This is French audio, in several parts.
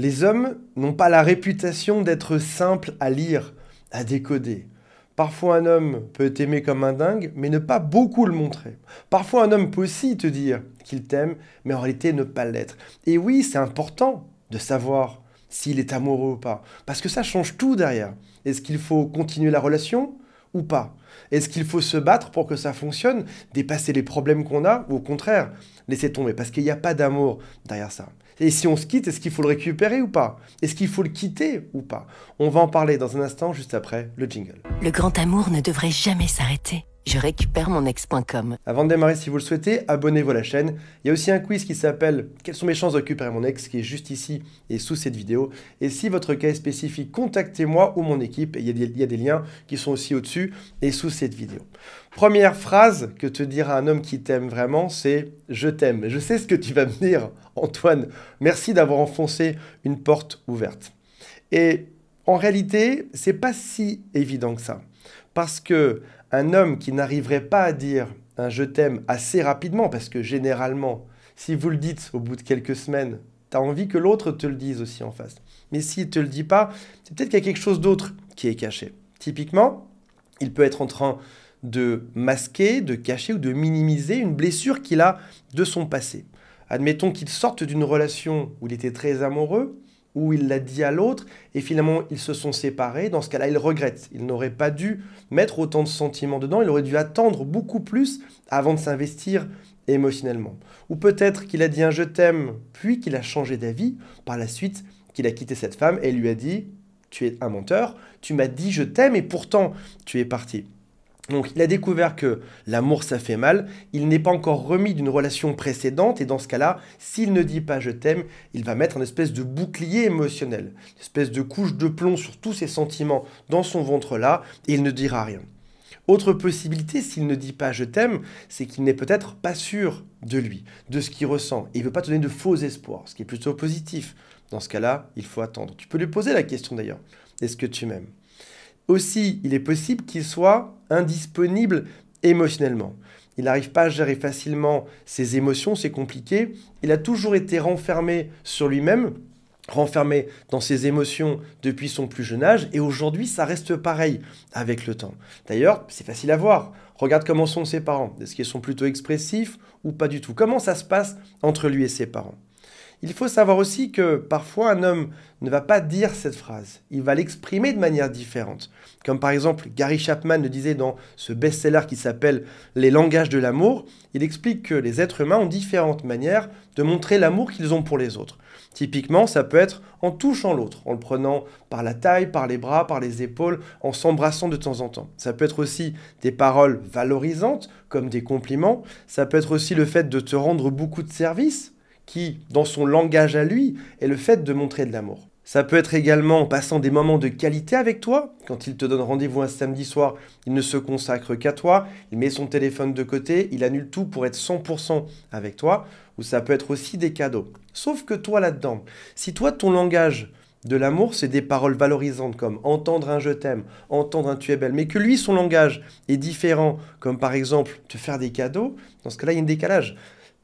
Les hommes n'ont pas la réputation d'être simples à lire, à décoder. Parfois un homme peut t'aimer comme un dingue, mais ne pas beaucoup le montrer. Parfois un homme peut aussi te dire qu'il t'aime, mais en réalité ne pas l'être. Et oui, c'est important de savoir s'il est amoureux ou pas, parce que ça change tout derrière. Est-ce qu'il faut continuer la relation ou pas Est-ce qu'il faut se battre pour que ça fonctionne, dépasser les problèmes qu'on a, ou au contraire, laisser tomber, parce qu'il n'y a pas d'amour derrière ça. Et si on se quitte, est-ce qu'il faut le récupérer ou pas Est-ce qu'il faut le quitter ou pas On va en parler dans un instant, juste après le jingle. Le grand amour ne devrait jamais s'arrêter je récupère mon ex.com. Avant de démarrer, si vous le souhaitez, abonnez-vous à la chaîne. Il y a aussi un quiz qui s'appelle Quelles sont mes chances de récupérer mon ex qui est juste ici et sous cette vidéo. Et si votre cas est spécifique, contactez-moi ou mon équipe. Il y, a des, liens qui sont aussi au-dessus et sous cette vidéo. Première phrase que te dira un homme qui t'aime vraiment, c'est Je t'aime. Je sais ce que tu vas me dire, Antoine. Merci d'avoir enfoncé une porte ouverte. Et en réalité, c'est pas si évident que ça. Parce que un homme qui n'arriverait pas à dire un je t'aime assez rapidement, parce que généralement, si vous le dites au bout de quelques semaines, tu as envie que l'autre te le dise aussi en face. Mais s'il ne te le dit pas, c'est peut-être qu'il y a quelque chose d'autre qui est caché. Typiquement, il peut être en train de masquer, de cacher ou de minimiser une blessure qu'il a de son passé. Admettons qu'il sorte d'une relation où il était très amoureux, ou il l'a dit à l'autre, et finalement ils se sont séparés, dans ce cas-là il regrette, il n'aurait pas dû mettre autant de sentiments dedans, il aurait dû attendre beaucoup plus avant de s'investir émotionnellement. Ou peut-être qu'il a dit un je t'aime, puis qu'il a changé d'avis, par la suite qu'il a quitté cette femme et lui a dit tu es un menteur, tu m'as dit je t'aime et pourtant tu es parti. Donc il a découvert que l'amour ça fait mal, il n'est pas encore remis d'une relation précédente et dans ce cas-là, s'il ne dit pas je t'aime, il va mettre un espèce de bouclier émotionnel, une espèce de couche de plomb sur tous ses sentiments dans son ventre-là et il ne dira rien. Autre possibilité, s'il ne dit pas je t'aime, c'est qu'il n'est peut-être pas sûr de lui, de ce qu'il ressent et il ne veut pas te donner de faux espoirs, ce qui est plutôt positif. Dans ce cas-là, il faut attendre. Tu peux lui poser la question d'ailleurs, est-ce que tu m'aimes aussi, il est possible qu'il soit indisponible émotionnellement. Il n'arrive pas à gérer facilement ses émotions, c'est compliqué. Il a toujours été renfermé sur lui-même, renfermé dans ses émotions depuis son plus jeune âge, et aujourd'hui ça reste pareil avec le temps. D'ailleurs, c'est facile à voir. Regarde comment sont ses parents. Est-ce qu'ils sont plutôt expressifs ou pas du tout Comment ça se passe entre lui et ses parents il faut savoir aussi que parfois un homme ne va pas dire cette phrase, il va l'exprimer de manière différente. Comme par exemple Gary Chapman le disait dans ce best-seller qui s'appelle Les langages de l'amour, il explique que les êtres humains ont différentes manières de montrer l'amour qu'ils ont pour les autres. Typiquement, ça peut être en touchant l'autre, en le prenant par la taille, par les bras, par les épaules, en s'embrassant de temps en temps. Ça peut être aussi des paroles valorisantes, comme des compliments. Ça peut être aussi le fait de te rendre beaucoup de services, qui, dans son langage à lui, est le fait de montrer de l'amour. Ça peut être également en passant des moments de qualité avec toi. Quand il te donne rendez-vous un samedi soir, il ne se consacre qu'à toi, il met son téléphone de côté, il annule tout pour être 100% avec toi. Ou ça peut être aussi des cadeaux. Sauf que toi là-dedans, si toi ton langage de l'amour, c'est des paroles valorisantes comme entendre un je t'aime, entendre un tu es belle, mais que lui, son langage est différent, comme par exemple te faire des cadeaux, dans ce cas-là, il y a un décalage.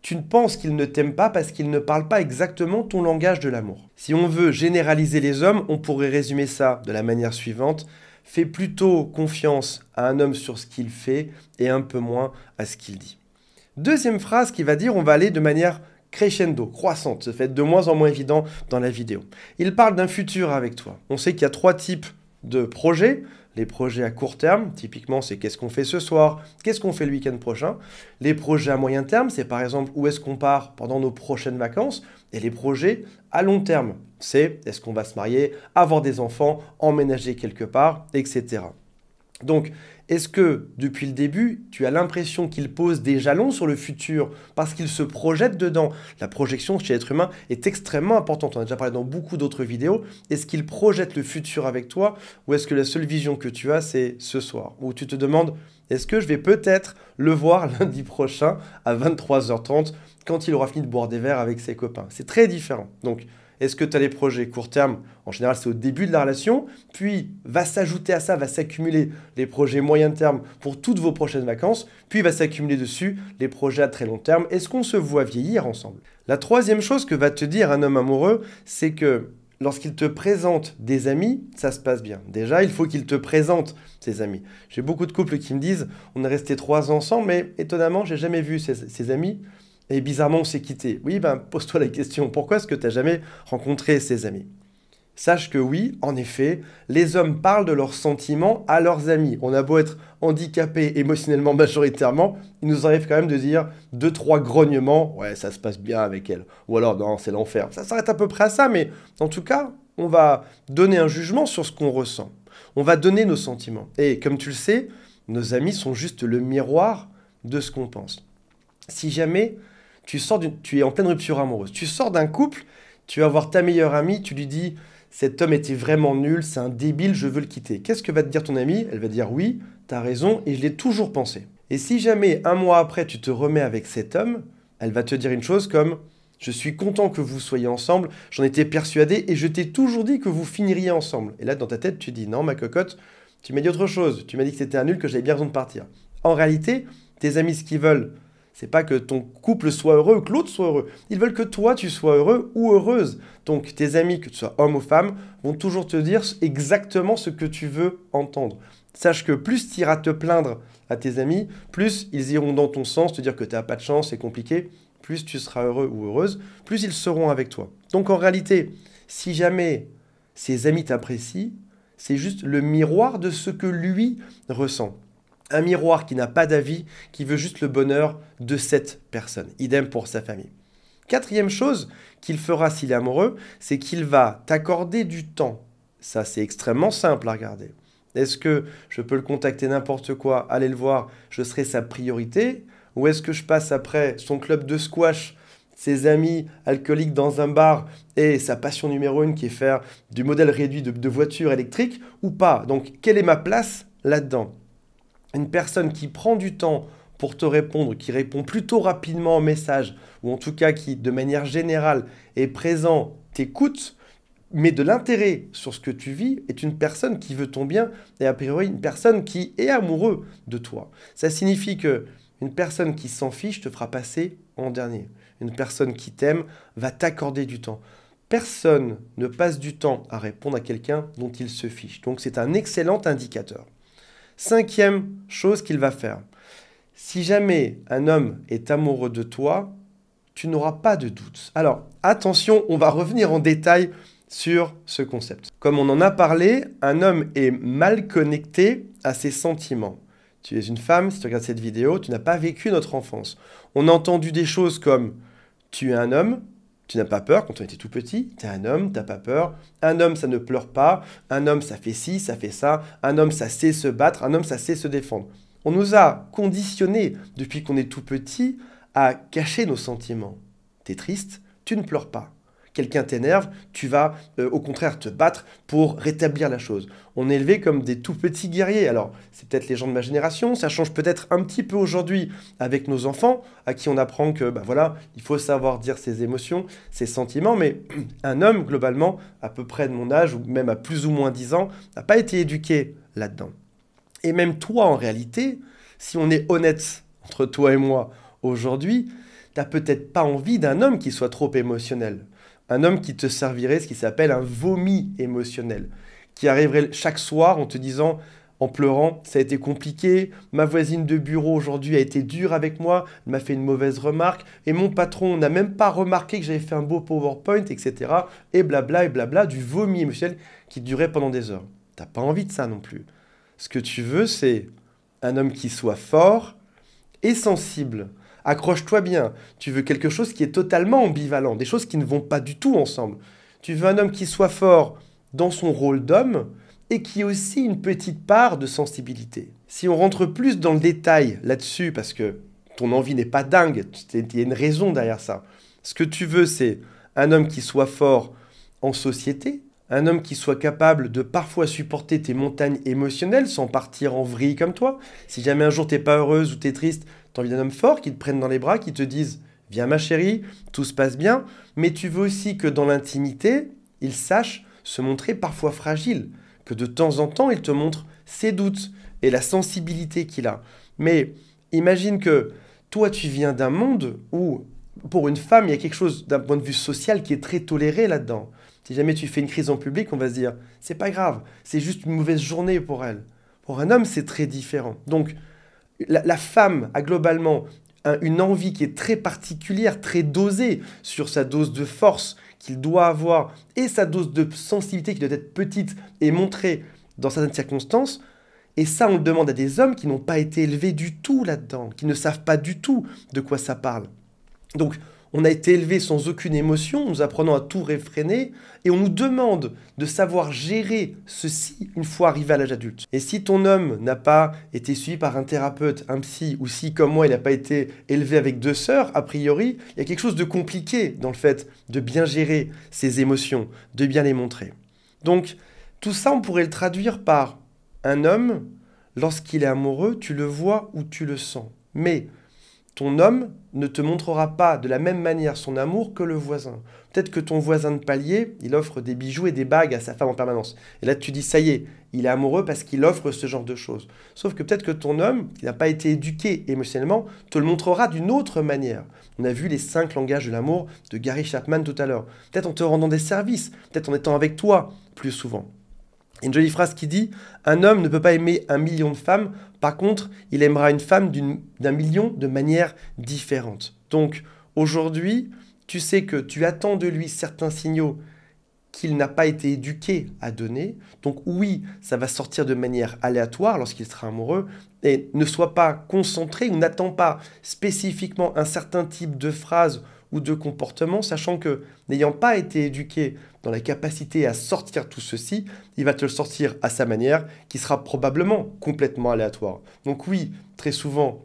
Tu ne penses qu'il ne t'aime pas parce qu'il ne parle pas exactement ton langage de l'amour. Si on veut généraliser les hommes, on pourrait résumer ça de la manière suivante. Fais plutôt confiance à un homme sur ce qu'il fait et un peu moins à ce qu'il dit. Deuxième phrase qui va dire on va aller de manière crescendo, croissante, se fait de moins en moins évident dans la vidéo. Il parle d'un futur avec toi. On sait qu'il y a trois types de projets les projets à court terme, typiquement, c'est qu'est-ce qu'on fait ce soir, qu'est-ce qu'on fait le week-end prochain. Les projets à moyen terme, c'est par exemple où est-ce qu'on part pendant nos prochaines vacances. Et les projets à long terme, c'est est-ce qu'on va se marier, avoir des enfants, emménager quelque part, etc. Donc, est-ce que depuis le début, tu as l'impression qu'il pose des jalons sur le futur parce qu'il se projette dedans La projection chez l'être humain est extrêmement importante. On a déjà parlé dans beaucoup d'autres vidéos. Est-ce qu'il projette le futur avec toi ou est-ce que la seule vision que tu as, c'est ce soir Ou tu te demandes est-ce que je vais peut-être le voir lundi prochain à 23h30 quand il aura fini de boire des verres avec ses copains C'est très différent. Donc, est-ce que tu as des projets court terme En général, c'est au début de la relation. Puis, va s'ajouter à ça, va s'accumuler les projets moyen terme pour toutes vos prochaines vacances. Puis, va s'accumuler dessus les projets à très long terme. Est-ce qu'on se voit vieillir ensemble La troisième chose que va te dire un homme amoureux, c'est que lorsqu'il te présente des amis, ça se passe bien. Déjà, il faut qu'il te présente ses amis. J'ai beaucoup de couples qui me disent on est resté trois ans ensemble, mais étonnamment, j'ai jamais vu ses, amis. Et bizarrement, on s'est quittés. Oui, ben pose-toi la question pourquoi est-ce que tu n'as jamais rencontré ses amis Sache que oui, en effet, les hommes parlent de leurs sentiments à leurs amis. On a beau être handicapés émotionnellement majoritairement, il nous arrive quand même de dire deux, trois grognements, ouais, ça se passe bien avec elle. Ou alors, non, c'est l'enfer. Ça s'arrête à peu près à ça, mais en tout cas, on va donner un jugement sur ce qu'on ressent. On va donner nos sentiments. Et comme tu le sais, nos amis sont juste le miroir de ce qu'on pense. Si jamais tu, sors tu es en pleine rupture amoureuse, tu sors d'un couple, tu vas voir ta meilleure amie, tu lui dis cet homme était vraiment nul, c'est un débile, je veux le quitter. Qu'est-ce que va te dire ton amie Elle va dire oui, t'as raison et je l'ai toujours pensé. Et si jamais un mois après tu te remets avec cet homme, elle va te dire une chose comme je suis content que vous soyez ensemble, j'en étais persuadé et je t'ai toujours dit que vous finiriez ensemble. Et là dans ta tête tu dis non ma cocotte, tu m'as dit autre chose, tu m'as dit que c'était un nul, que j'avais bien raison de partir. En réalité, tes amis ce qu'ils veulent, c'est pas que ton couple soit heureux ou que l'autre soit heureux. Ils veulent que toi, tu sois heureux ou heureuse. Donc tes amis, que tu sois homme ou femme, vont toujours te dire exactement ce que tu veux entendre. Sache que plus tu iras te plaindre à tes amis, plus ils iront dans ton sens, te dire que tu n'as pas de chance, c'est compliqué, plus tu seras heureux ou heureuse, plus ils seront avec toi. Donc en réalité, si jamais ses amis t'apprécient, c'est juste le miroir de ce que lui ressent un miroir qui n'a pas d'avis, qui veut juste le bonheur de cette personne. Idem pour sa famille. Quatrième chose qu'il fera s'il est amoureux, c'est qu'il va t'accorder du temps. Ça, c'est extrêmement simple à regarder. Est-ce que je peux le contacter n'importe quoi, aller le voir, je serai sa priorité Ou est-ce que je passe après son club de squash, ses amis alcooliques dans un bar et sa passion numéro une qui est faire du modèle réduit de, de voiture électrique ou pas Donc, quelle est ma place là-dedans une personne qui prend du temps pour te répondre, qui répond plutôt rapidement au message, ou en tout cas qui, de manière générale, est présent, t'écoute, mais de l'intérêt sur ce que tu vis, est une personne qui veut ton bien, et a priori une personne qui est amoureux de toi. Ça signifie que une personne qui s'en fiche te fera passer en dernier. Une personne qui t'aime va t'accorder du temps. Personne ne passe du temps à répondre à quelqu'un dont il se fiche. Donc c'est un excellent indicateur. Cinquième chose qu'il va faire. Si jamais un homme est amoureux de toi, tu n'auras pas de doute. Alors attention, on va revenir en détail sur ce concept. Comme on en a parlé, un homme est mal connecté à ses sentiments. Tu es une femme, si tu regardes cette vidéo, tu n'as pas vécu notre enfance. On a entendu des choses comme tu es un homme, tu n'as pas peur quand on était tout petit. T'es un homme, t'as pas peur. Un homme, ça ne pleure pas. Un homme, ça fait ci, ça fait ça. Un homme, ça sait se battre. Un homme, ça sait se défendre. On nous a conditionnés depuis qu'on est tout petit à cacher nos sentiments. T'es triste, tu ne pleures pas quelqu'un t'énerve, tu vas euh, au contraire te battre pour rétablir la chose. On est élevé comme des tout petits guerriers. Alors, c'est peut-être les gens de ma génération, ça change peut-être un petit peu aujourd'hui avec nos enfants, à qui on apprend que, bah voilà, il faut savoir dire ses émotions, ses sentiments, mais un homme, globalement, à peu près de mon âge, ou même à plus ou moins 10 ans, n'a pas été éduqué là-dedans. Et même toi, en réalité, si on est honnête entre toi et moi aujourd'hui, tu n'as peut-être pas envie d'un homme qui soit trop émotionnel. Un homme qui te servirait ce qui s'appelle un vomi émotionnel, qui arriverait chaque soir en te disant en pleurant, ça a été compliqué, ma voisine de bureau aujourd'hui a été dure avec moi, elle m'a fait une mauvaise remarque, et mon patron n'a même pas remarqué que j'avais fait un beau PowerPoint, etc. Et blabla, et blabla, du vomi émotionnel qui durait pendant des heures. T'as pas envie de ça non plus. Ce que tu veux, c'est un homme qui soit fort et sensible. Accroche-toi bien. Tu veux quelque chose qui est totalement ambivalent, des choses qui ne vont pas du tout ensemble. Tu veux un homme qui soit fort dans son rôle d'homme et qui ait aussi une petite part de sensibilité. Si on rentre plus dans le détail là-dessus, parce que ton envie n'est pas dingue, il y a une raison derrière ça. Ce que tu veux, c'est un homme qui soit fort en société, un homme qui soit capable de parfois supporter tes montagnes émotionnelles sans partir en vrille comme toi. Si jamais un jour t'es pas heureuse ou t'es triste, t'as envie d'un homme fort qui te prenne dans les bras, qui te dise Viens ma chérie, tout se passe bien. Mais tu veux aussi que dans l'intimité, il sache se montrer parfois fragile, que de temps en temps il te montre ses doutes et la sensibilité qu'il a. Mais imagine que toi tu viens d'un monde où pour une femme il y a quelque chose d'un point de vue social qui est très toléré là-dedans. Si jamais tu fais une crise en public, on va se dire c'est pas grave, c'est juste une mauvaise journée pour elle. Pour un homme, c'est très différent. Donc, la, femme a globalement une envie qui est très particulière, très dosée sur sa dose de force qu'il doit avoir et sa dose de sensibilité qui doit être petite et montrée dans certaines circonstances. Et ça, on le demande à des hommes qui n'ont pas été élevés du tout là-dedans, qui ne savent pas du tout de quoi ça parle. Donc, on a été élevé sans aucune émotion, nous apprenons à tout réfréner, et on nous demande de savoir gérer ceci une fois arrivé à l'âge adulte. Et si ton homme n'a pas été suivi par un thérapeute, un psy, ou si comme moi il n'a pas été élevé avec deux sœurs, a priori, il y a quelque chose de compliqué dans le fait de bien gérer ses émotions, de bien les montrer. Donc tout ça, on pourrait le traduire par un homme, lorsqu'il est amoureux, tu le vois ou tu le sens. Mais ton homme ne te montrera pas de la même manière son amour que le voisin. Peut-être que ton voisin de palier, il offre des bijoux et des bagues à sa femme en permanence. Et là, tu dis, ça y est, il est amoureux parce qu'il offre ce genre de choses. Sauf que peut-être que ton homme, qui n'a pas été éduqué émotionnellement, te le montrera d'une autre manière. On a vu les cinq langages de l'amour de Gary Chapman tout à l'heure. Peut-être en te rendant des services, peut-être en étant avec toi plus souvent. Une jolie phrase qui dit Un homme ne peut pas aimer un million de femmes par contre, il aimera une femme d'un million de manières différentes Donc aujourd'hui, tu sais que tu attends de lui certains signaux qu'il n'a pas été éduqué à donner. Donc oui, ça va sortir de manière aléatoire lorsqu'il sera amoureux. Et ne sois pas concentré ou n'attends pas spécifiquement un certain type de phrase ou de comportement, sachant que n'ayant pas été éduqué dans la capacité à sortir tout ceci, il va te le sortir à sa manière, qui sera probablement complètement aléatoire. Donc oui, très souvent,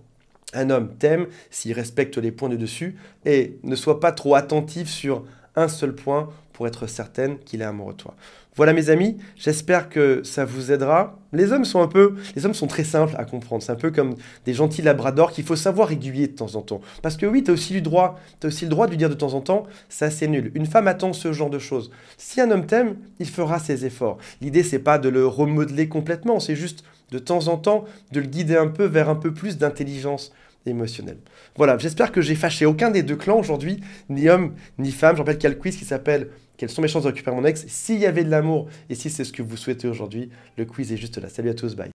un homme t'aime s'il respecte les points de dessus, et ne soit pas trop attentif sur un seul point pour être certain qu'il est amoureux de toi. Voilà mes amis, j'espère que ça vous aidera. Les hommes sont un peu, les hommes sont très simples à comprendre. C'est un peu comme des gentils labradors qu'il faut savoir aiguiller de temps en temps. Parce que oui, t'as aussi le droit, t'as aussi le droit de lui dire de temps en temps, ça c'est nul. Une femme attend ce genre de choses. Si un homme t'aime, il fera ses efforts. L'idée c'est pas de le remodeler complètement, c'est juste de temps en temps de le guider un peu vers un peu plus d'intelligence émotionnel. Voilà, j'espère que j'ai fâché aucun des deux clans aujourd'hui, ni homme ni femme. J'en rappelle qu'il quiz qui s'appelle Quelles sont mes chances de récupérer mon ex S'il y avait de l'amour et si c'est ce que vous souhaitez aujourd'hui, le quiz est juste là. Salut à tous, bye.